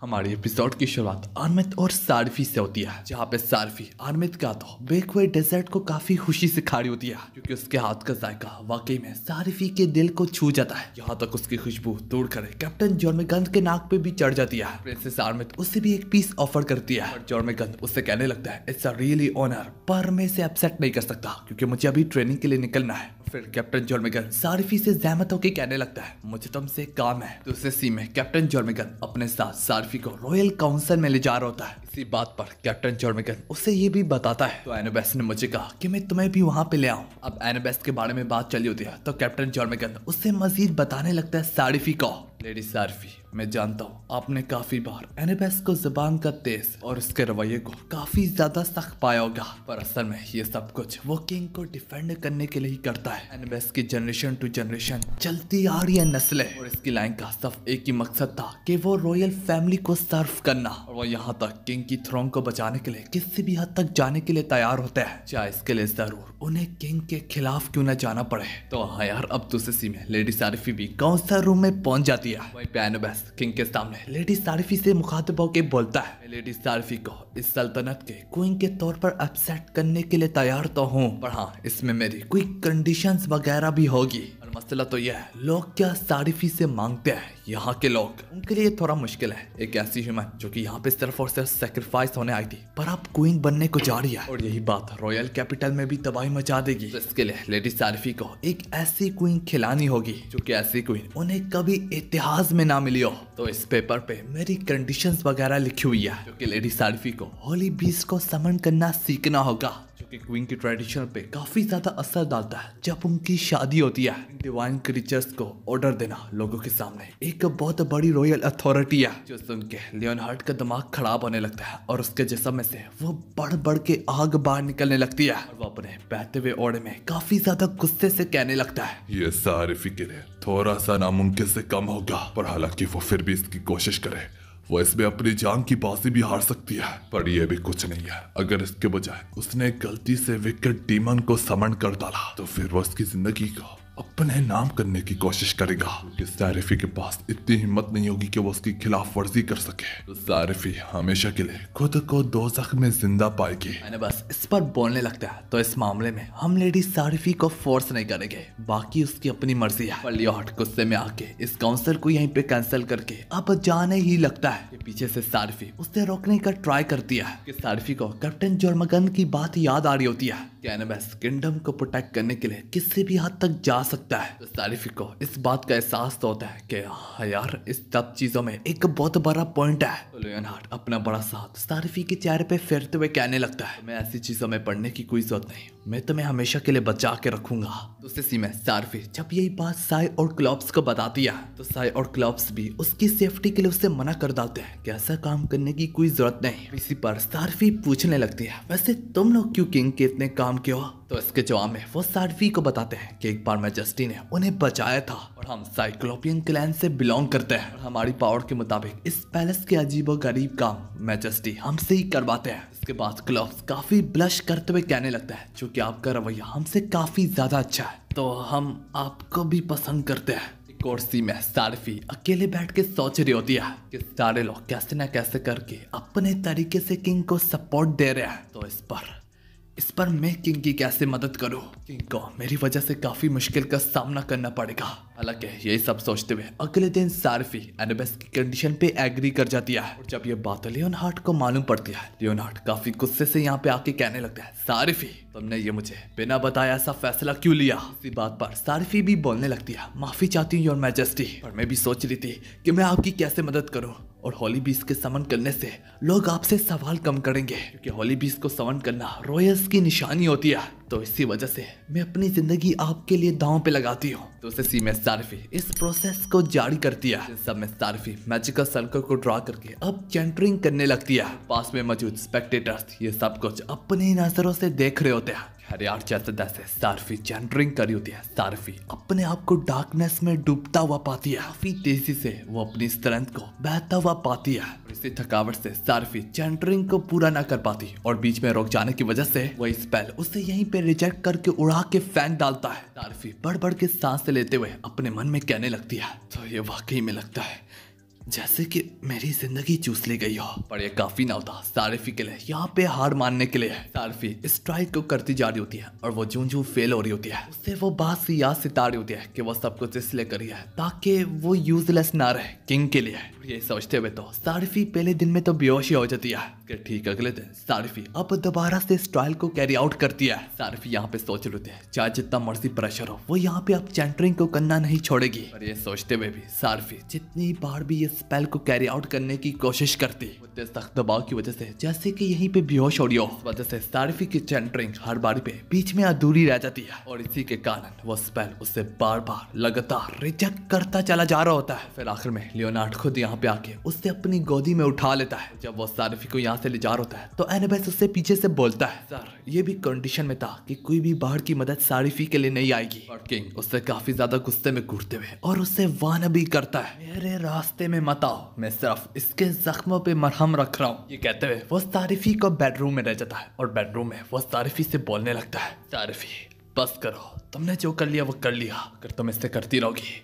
हमारे एपिसोड की शुरुआत आनमित और सारफी से होती है जहाँ पे सारफी आनमित का तो बेक हुए डेजर्ट को काफी खुशी से खा रही होती है क्योंकि उसके हाथ का जायका वाकई में सारफी के दिल को छू जाता है यहाँ तक उसकी खुशबू तोड़ कर कैप्टन जॉर्मेगंध के नाक पे भी चढ़ जाती है प्रिंसेस आर्मित उसे भी एक पीस ऑफर करती है और उससे कहने लगता है इट्स अ रियली ऑनर पर मैं इसे अपसेट नहीं कर सकता क्योंकि मुझे अभी ट्रेनिंग के लिए निकलना है फिर कैप्टन जॉर्मेगन सारफी से जहमत होकर कहने लगता है मुझे तुमसे काम है दूसरे तो सी में कैप्टन जोर्मिगन अपने साथ सारफी को रॉयल काउंसिल में ले जा रहा होता है इसी बात पर कैप्टन जॉर्मेगन उसे ये भी बताता है तो एनोबेस ने मुझे कहा कि मैं तुम्हें भी वहाँ पे ले आऊँ अब एनोबेस के बारे में बात चली होती है तो कैप्टन जोर्मिगन उससे मजीद बताने लगता है सारफी को लेडी सारफी मैं जानता हूँ आपने काफी बार एनेबेस को जबान का तेज और उसके रवैये को काफी ज्यादा सख्त पाया होगा पर असल में ये सब कुछ वो किंग को डिफेंड करने के लिए ही करता है एनेबेस की जनरेशन टू जनरेशन चलती आ रही है नस्लें और इसकी लाइन का सिर्फ एक ही मकसद था कि वो रॉयल फैमिली को सर्व करना और वो यहाँ तक किंग की थ्रोन को बचाने के लिए किसी भी हद तक जाने के लिए तैयार होते हैं चाहे इसके लिए जरूर उन्हें किंग के खिलाफ क्यों ना जाना पड़े तो हाँ यार अब दूसरे तो सी में लेडी सारिफी भी कौन सा रूम में पहुंच जाती है वही पे बेस किंग के सामने लेडी सारफी से मुखातब होकर बोलता है लेडी सारफी को इस सल्तनत के क्वीन के तौर पर अपसेट करने के लिए तैयार तो हूँ पर हाँ इसमें मेरी कोई कंडीशंस वगैरह भी होगी मसला तो यह है लोग क्या सारिफी से मांगते हैं यहाँ के लोग उनके लिए थोड़ा मुश्किल है एक ऐसी ह्यूमन जो कि यहाँ पे सिर्फ और सिर्फ सेक्रीफाइस होने आई थी पर अब क्वीन बनने को जा रही है और यही बात रॉयल कैपिटल में भी तबाही मचा देगी तो इसके लिए लेडी सारिफी को एक ऐसी क्वीन खिलानी होगी जो की ऐसी क्वीन उन्हें कभी इतिहास में ना मिली हो तो इस पेपर पे मेरी कंडीशन वगैरह लिखी हुई है जो की लेडी सारिफी को होली बीस को समन करना सीखना होगा जो कि क्वीन की ट्रेडिशन पे काफ़ी ज़्यादा असर डालता है जब उनकी शादी होती है डिवाइन क्रीचर्स को ऑर्डर देना लोगों के सामने एक बहुत बड़ी रॉयल अथॉरिटी है जो सुन के लियोन हार्ट का दिमाग खराब होने लगता है और उसके जिसम में से वो बढ़ बढ़ के आग बाहर निकलने लगती है वो अपने बहते हुए ओड़े में काफ़ी ज़्यादा गुस्से से कहने लगता है ये सारी फिक्र है थोड़ा सा नामुमकिन से कम होगा पर हालांकि वो फिर भी इसकी कोशिश करे वो इसमें अपनी जान की बाजी भी हार सकती है पर यह भी कुछ नहीं है अगर इसके बजाय उसने गलती से विकेट डीमन को समन कर डाला तो फिर वो उसकी जिंदगी को अपने नाम करने की कोशिश करेगा कि सारिफी के पास इतनी हिम्मत नहीं होगी कि वो उसकी खिलाफ वर्जी कर सके सारिफी तो हमेशा के लिए खुद को दो में जिंदा पाएगी मैंने बस इस पर बोलने लगता है तो इस मामले में हम लेडी सारिफी को फोर्स नहीं करेंगे बाकी उसकी अपनी मर्जी है लियोट गुस्से में आके इस काउंसिल को यहीं पे कैंसिल करके अब जाने ही लगता है पीछे से सारिफी उसे रोकने का ट्राई करती है सारिफी को कैप्टन जोरमगन की बात याद आ रही होती है कि किंगडम को प्रोटेक्ट करने के लिए किसी भी हद तक जा सकता है तो तारीफी को इस बात का एहसास तो होता है कि हाँ यार इस सब चीजों में एक बहुत बड़ा पॉइंट है तो अपना बड़ा साथ तारीफी के चेहरे पे फेरते हुए कहने लगता है मैं ऐसी चीजों में पढ़ने की कोई जरूरत नहीं मैं तुम्हें हमेशा के लिए बचा के रखूंगा दूसरे तो सी में सारफी जब यही बात साई और क्लॉप्स को बताती है तो साई और क्लॉप्स भी उसकी सेफ्टी के लिए उसे मना कर डालते हैं कि ऐसा काम करने की कोई जरूरत नहीं इसी पर सारफी पूछने लगती है वैसे तुम लोग क्यों किंग के इतने काम काम क्यों तो इसके जवाब में वो सार्फी को बताते हैं कि एक बार मैजेस्टी ने उन्हें बचाया था और हम साइक्लोपियन क्लैन से बिलोंग करते हैं और हमारी पावर के मुताबिक इस पैलेस के अजीब गरीब काम मैजेस्टी हमसे ही करवाते हैं इसके बाद क्लब्स काफी ब्लश करते हुए कहने लगता है चूंकि आपका रवैया हमसे काफी ज्यादा अच्छा है तो हम आपको भी पसंद करते हैं कुर्सी में सारफी अकेले बैठ के सोच रही होती है कि सारे लोग कैसे ना कैसे करके अपने तरीके से किंग को सपोर्ट दे रहे हैं तो इस पर इस पर मैं किंग की कैसे मदद करूं किंग को मेरी वजह से काफी मुश्किल का सामना करना पड़ेगा हालांकि यही सब सोचते हुए अगले दिन सार्फी एनबेस की कंडीशन पे एग्री कर जाती है और जब ये बात लियोन हार्ट को मालूम पड़ती है लियोन हार्ट काफी गुस्से से यहाँ पे आके कहने लगता है सार्फी तुमने ये मुझे बिना बताया ऐसा फैसला क्यों लिया इसी बात पर सार्फी भी बोलने लगती है माफी चाहती हूँ योर मैजेस्टी पर मैं भी सोच रही थी की मैं आपकी कैसे मदद करूँ और होली बीस के समन करने से लोग आपसे सवाल कम करेंगे क्योंकि होली बीस को समन करना रॉयल्स की निशानी होती है तो इसी वजह से मैं अपनी जिंदगी आपके लिए दांव पे लगाती हूँ तो उसे में सारफी इस प्रोसेस को जारी करती है सब में सारफी मैजिकल सर्कल को ड्रा करके अब चैंटरिंग करने लगती है पास में मौजूद स्पेक्टेटर्स ये सब कुछ अपनी नजरों से देख रहे होते हैं अरे जैसे तो सार्फी जेंडरिंग करी होती है सार्फी अपने आप को डार्कनेस में डूबता हुआ पाती है काफी तेजी से वो अपनी स्ट्रेंथ को बहता हुआ पाती है इसी थकावट से सार्फी जेंडरिंग को पूरा ना कर पाती और बीच में रोक जाने की वजह से वही स्पेल उसे यहीं पे रिजेक्ट करके उड़ा के फैन डालता है सार्फी बढ़ बढ़ के सांस लेते हुए अपने मन में कहने लगती है तो ये वाकई में लगता है जैसे कि मेरी जिंदगी चूस ली गई हो पर ये काफी ना होता सारिफी के लिए यहाँ पे हार मानने के लिए सारिफी स्ट्राइक को करती जा रही होती है और वो जूं जूं फेल हो रही होती है उससे वो बात से याद सिता रही होती है कि वो सब कुछ इसलिए करी है ताकि वो यूजलेस ना रहे किंग के लिए ये सोचते हुए तो सारिफी पहले दिन में तो बेहोशी हो जाती है ठीक अगले दिन सारिफी अब दोबारा से स्ट्राइल को कैरी आउट करती है सारिफी यहाँ पे सोच रही है चाहे जितना मर्जी प्रेशर हो वो यहाँ पे अब चैंटरिंग को करना नहीं छोड़ेगी पर ये सोचते हुए भी सारिफी जितनी बार भी ये स्पेल को कैरी आउट करने की कोशिश करती सख्त दबाव की वजह से जैसे कि यहीं पे बेहोश और वजह से सारिफी की चेंटरिंग हर बारी पे बीच में अधूरी रह जाती है और इसी के कारण वो स्पेल उसे बार बार लगातार रिजेक्ट करता चला जा रहा होता है फिर आखिर में लियोनार्ड खुद यहाँ पे आके उससे अपनी गोदी में उठा लेता है जब वो सारिफी को यहाँ से ले जा रहा होता है तो एनबेस उससे पीछे से बोलता है सर ये भी कंडीशन में था कि कोई भी बाहर की मदद सारिफी के लिए नहीं आएगी किंग उससे काफी ज्यादा गुस्से में घूरते हुए और उससे वान भी करता है मेरे रास्ते में मत आओ मैं सिर्फ इसके जख्मों पे मरहम रख रहा हूँ ये कहते हुए वो तारीफी को बेडरूम में रह जाता है और बेडरूम में वो तारीफी से बोलने लगता है तारीफी बस करो तुमने जो कर लिया वो कर लिया अगर तुम इससे करती रहोगी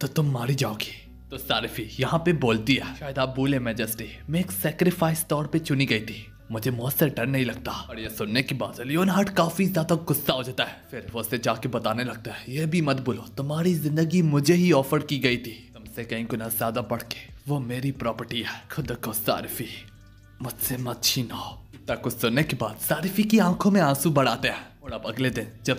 तो तुम मारी जाओगी तो तारीफी यहाँ पे बोलती है शायद आप बोले मेजस्टी मैं एक सेक्रीफाइस तौर पर चुनी गई थी मुझे मौत से डर नहीं लगता और ये सुनने की बात लियोन काफी ज्यादा गुस्सा हो जाता है फिर वो उससे जाके बताने लगता है ये भी मत बोलो तुम्हारी जिंदगी मुझे ही ऑफर की गई थी से कहीं गुना ज्यादा बढ़ के वो मेरी प्रॉपर्टी है खुद को सारिफी मुझसे मत छीनो तक कुछ सुनने के बाद सारिफी की आंखों में आंसू बढ़ाते हैं और अब अगले दिन जब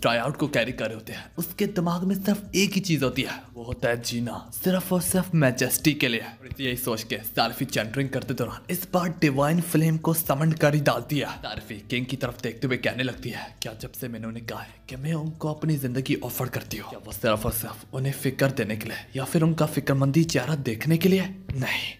ट्राई आउट को कैरी कर रहे होते हैं उसके दिमाग में सिर्फ एक ही चीज़ होती है वो होता है जीना सिर्फ और सिर्फ मैजेस्टी के लिए यही सोच के सारफी चैंटरिंग करते दौरान इस बार डिवाइन फ्लेम को समन कर ही डालती है सारफी किंग की तरफ देखते हुए कहने लगती है क्या जब से मैंने उन्हें कहा है कि मैं उनको अपनी जिंदगी ऑफर करती हूँ वो सिर्फ और सिर्फ उन्हें फिक्र देने के लिए या फिर उनका फिक्रमंदी चेहरा देखने के लिए नहीं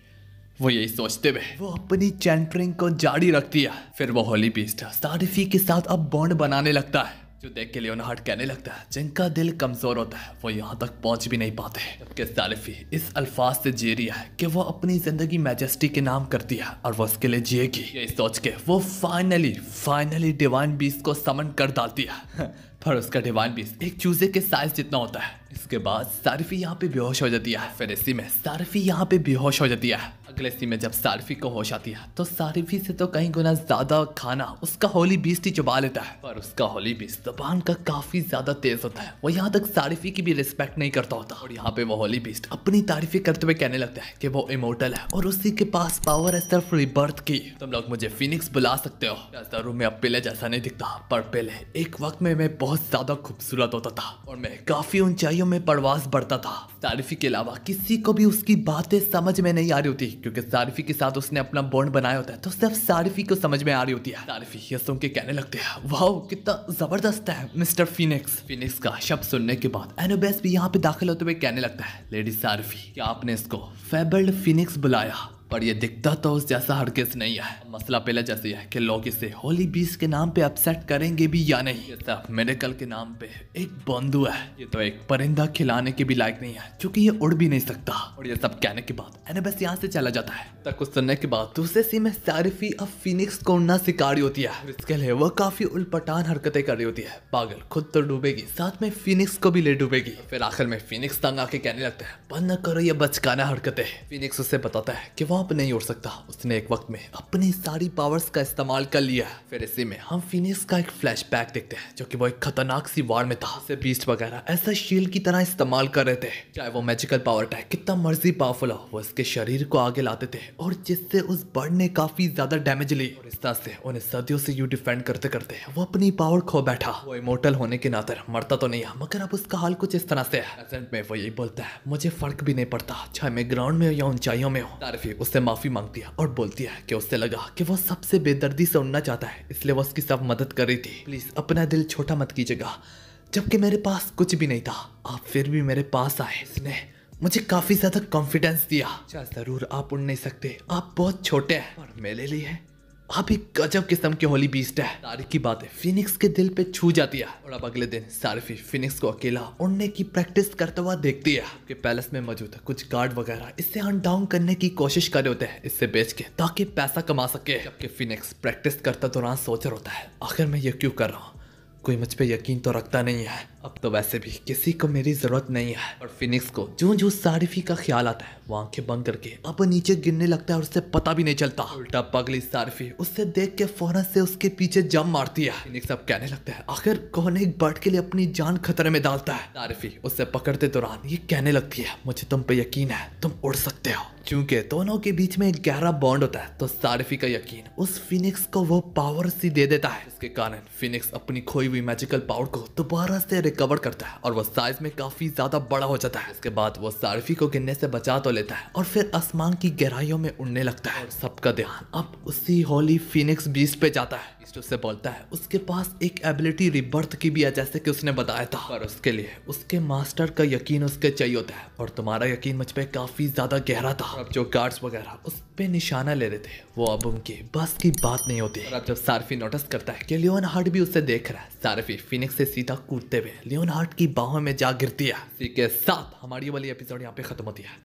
वो यही सोचते हुए वो अपनी चैंटरिंग को जारी रखती है फिर वो होली बीस्ट सारिफी के साथ अब बॉन्ड बनाने लगता है जो देख के लियोनार्ड कहने लगता है जिनका दिल कमजोर होता है वो यहाँ तक पहुँच भी नहीं पाते जबकि सारिफी इस अल्फाज से जी रही है कि वो अपनी जिंदगी मैजेस्टी के नाम करती है और वो उसके लिए जिएगी ये सोच के वो फाइनली फाइनली डिवाइन बीस को समन कर डालती है पर उसका डिवाइन बीस एक चूजे के साइज जितना होता है इसके बाद सारिफी यहाँ पे बेहोश हो जाती है फिर इसी में सारिफी यहाँ पे बेहोश हो जाती है क्लेसी में जब सारफी को होश आती है तो सारफी से तो कहीं गुना ज्यादा खाना उसका होली बीस ही चुबा लेता है पर उसका होली बीस जबान का काफी ज्यादा तेज होता है वो यहाँ तक सारफी की भी रिस्पेक्ट नहीं करता होता और यहाँ पे वो होली बीस्ट अपनी तारीफी करते हुए कहने लगता है की वो इमोटल है और उसी के पास पावर है सिर्फ रिबर्थ की तुम लोग मुझे फिनिक्स बुला सकते हो रूम में अब पिले जैसा नहीं दिखता पर पहले एक वक्त में मैं बहुत ज्यादा खूबसूरत होता था और मैं काफी ऊंचाइयों में परवास बढ़ता था तारीफी के अलावा किसी को भी उसकी बातें समझ में नहीं आ रही होती क्योंकि सारिफी के साथ उसने अपना बॉन्ड बनाया होता है तो सिर्फ सारिफी को समझ में आ रही होती है सारिफी ये सुन के कहने लगते हैं वाह कितना जबरदस्त है मिस्टर फिनिक्स फिनिक्स का शब्द सुनने के बाद एनोबेस भी यहाँ पे दाखिल होते हुए कहने लगता है लेडी सारिफी क्या आपने इसको फेबर्ड फिनिक्स बुलाया पर यह दिखता तो उस जैसा हरगिज नहीं है मसला पहले जैसे है कि लोग इसे होली बीस के नाम पे अपसेट करेंगे भी या नहीं सब मेडिकल के नाम पे एक बंदू है ये तो एक परिंदा खिलाने के भी लायक नहीं है क्योंकि ये उड़ भी नहीं सकता और ये सब कहने के बाद बस यहाँ से चला जाता है तक कुछ सुनने के बाद दूसरे सी में सारिफी अब फिनिक्स को उड़ना सिकारी होती है इसके लिए वह काफी उलपटान हरकतें कर रही होती है पागल खुद तो डूबेगी साथ में फिनिक्स को भी ले डूबेगी फिर आखिर में फिनिक्स तंग आके कहने लगता है बंद न करो ये बचकाना हरकतें फिनिक्स उसे बताता है की वो अब नहीं उड़ सकता उसने एक वक्त में अपनी सारी पावर्स का इस्तेमाल कर लिया फिर इसी में हम फिनिक्स का एक फ्लैशबैक देखते हैं जो कि वो एक खतरनाक सी वार में था उसे बीस्ट वगैरह ऐसा शील्ड की तरह इस्तेमाल कर रहे थे चाहे वो मैजिकल पावर अटैक कितना मर्जी पावरफुल हो वो इसके शरीर को आगे लाते थे और जिससे उस बर्ड ने काफी ज्यादा डैमेज ली और इस तरह से उन्हें सदियों से यू डिफेंड करते करते वो अपनी पावर खो बैठा वो इमोटल होने के नातर मरता तो नहीं है मगर अब उसका हाल कुछ इस तरह से है में वो यही बोलता है मुझे फर्क भी नहीं पड़ता चाहे मैं ग्राउंड में हो या ऊंचाइयों में हो तारफी उससे माफ़ी मांगती है और बोलती है कि उससे लगा कि वह सबसे बेदर्दी से उड़ना चाहता है इसलिए वह उसकी सब मदद कर रही थी प्लीज़ अपना दिल छोटा मत कीजिएगा जबकि मेरे पास कुछ भी नहीं था आप फिर भी मेरे पास आए इसने मुझे काफ़ी ज़्यादा कॉन्फिडेंस दिया ज़रूर आप उड़ नहीं सकते आप बहुत छोटे हैं और मेरे लिए आप एक गजब किस्म के होली बीस्ट है तारीख की बातें फिनिक्स के दिल पे छू जाती है और अब अगले दिन सारिफी फिनिक्स को अकेला उड़ने की प्रैक्टिस करता हुआ देखती है कि पैलेस में मौजूद कुछ गार्ड वगैरह इससे हंड डाउन करने की कोशिश कर रहे होते हैं इससे बेच के ताकि पैसा कमा सके जबकि फिनिक्स प्रैक्टिस करता दौरान सोच रहा होता है आखिर मैं ये क्यों कर रहा हूँ कोई मुझ पर यकीन तो रखता नहीं है अब तो वैसे भी किसी को मेरी जरूरत नहीं है और फिनिक्स को जो जो सारिफी का ख्याल आता है वो आंखें बंद करके अब नीचे गिरने लगता है और उसे पता भी नहीं चलता उल्टा पगली सारिफी उससे देख के फौरन से उसके पीछे जम मारती है फिनिक्स अब कहने लगता है आखिर कौन एक बर्ड के लिए अपनी जान खतरे में डालता है सारिफी उसे पकड़ते दौरान ये कहने लगती है मुझे तुम पे यकीन है तुम उड़ सकते हो क्योंकि दोनों के बीच में एक गहरा बॉन्ड होता है तो सारिफी का यकीन उस फिनिक्स को वो पावर सी दे देता है उसके कारण फिनिक्स अपनी खोई हुई मैजिकल पावर को दोबारा से रिकवर करता है और वो साइज में काफी ज्यादा बड़ा हो जाता है इसके बाद वो सारफी को गिरने से बचा तो लेता है और फिर आसमान की गहराइयों में उड़ने लगता है सबका ध्यान अब उसी होली फिनिक्स बीच पे जाता है नेक्स्ट उससे बोलता है उसके पास एक एबिलिटी रिबर्थ की भी है जैसे कि उसने बताया था पर उसके लिए उसके मास्टर का यकीन उसके चाहिए होता है और तुम्हारा यकीन मुझ पर काफ़ी ज़्यादा गहरा था अब जो गार्ड्स वगैरह उस पर निशाना ले रहे थे वो अब उनके बस की बात नहीं होती और अब जब सार्फी नोटिस करता है कि लियोन हार्ट भी उसे देख रहा है सार्फी फिनिक्स से सीधा कूदते हुए लियोन हार्ट की बाहों में जा गिरती है इसी के साथ हमारी वाली एपिसोड यहाँ पे खत्म होती है